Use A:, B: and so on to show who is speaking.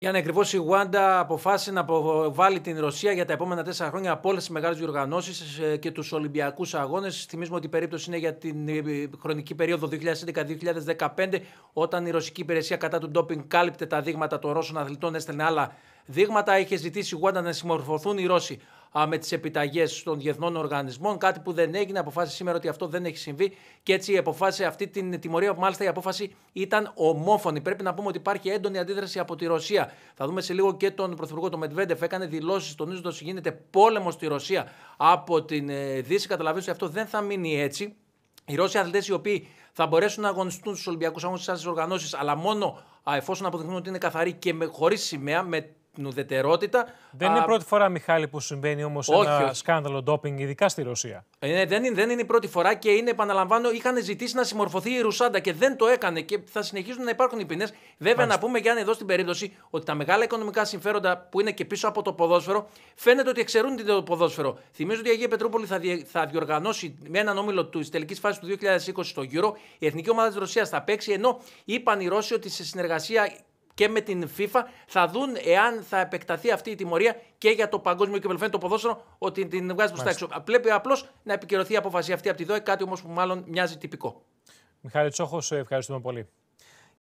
A: Για να ακριβώ η Γουάντα αποφάσισε να βάλει την Ρωσία για τα επόμενα τέσσερα χρόνια από όλες τις μεγάλες διοργανώσεις ε, και τους Ολυμπιακούς Αγώνες. Θυμίζουμε ότι η περίπτωση είναι για την ε, χρονική περίοδο 2011-2015, όταν η ρωσική υπηρεσία κατά του ντόπινγκ κάλυπτε τα δείγματα των Ρώσων αθλητών, έστελνε άλλα δείγματα. Είχε ζητήσει η Γουάντα να συμμορφωθούν οι Ρώσοι με τις επιταγές των διεθνών οργανισμών. Κάτι που δεν έγινε. Αποφάσισε σήμερα ότι αυτό δεν έχει συμβεί. Και έτσι η αποφάση αυτή την τιμωρία, που μάλιστα η απόφαση ήταν ομόφωνη. Πρέπει να πούμε ότι υπάρχει έντονη αντίδραση από τη Ρωσία. Θα δούμε σε λίγο και τον Πρωθυπουργό τον Μετβέντεφ. Έκανε δηλώσεις τονίζοντας ότι γίνεται πόλεμος στη Ρωσία από την ε, Δύση. καταλαβαίνω ότι αυτό δεν θα μείνει έτσι. Οι Ρώσοι αθλητές οι οποίοι θα μπορέσουν να αγωνιστούν στους Ολυμπιακούς Αγώνες τη οργανώσεις, αλλά μόνο εφόσον αποδεικνύουν ότι είναι καθαροί και χωρίς σημαία, με δεν είναι η πρώτη
B: φορά, Μιχάλη, που συμβαίνει όμως ένα σκάνδαλο ντόπινγκ, ειδικά στη Ρωσία.
A: Ε, ναι, δεν, είναι, είναι η πρώτη φορά και είναι, επαναλαμβάνω, είχαν ζητήσει να συμμορφωθεί η Ρουσάντα και δεν το έκανε και θα συνεχίζουν να υπάρχουν οι ποινές. Βέβαια, να πούμε και εδώ στην περίπτωση ότι τα μεγάλα οικονομικά συμφέροντα που είναι και πίσω από το ποδόσφαιρο φαίνεται ότι εξαιρούνται το ποδόσφαιρο. Θυμίζω ότι η Αγία Πετρούπολη θα, θα διοργανώσει με έναν όμιλο της τελικής φάσης του 2020 στο Euro. Η εθνική ομάδα της Ρωσίας θα παίξει ενώ είπαν οι Ρώσοι ότι σε συνεργασία και με την FIFA. Θα δουν εάν θα επεκταθεί αυτή η τιμωρία και για το παγκόσμιο κύπελο. το ποδόσφαιρο ότι την βγάζει προς τα έξω. Βλέπει απλώς να επικυρωθεί η αποφασία αυτή από τη ΔΟΕ, κάτι όμως που μάλλον μοιάζει τυπικό.
B: Μιχάλη Τσόχος, ευχαριστούμε πολύ.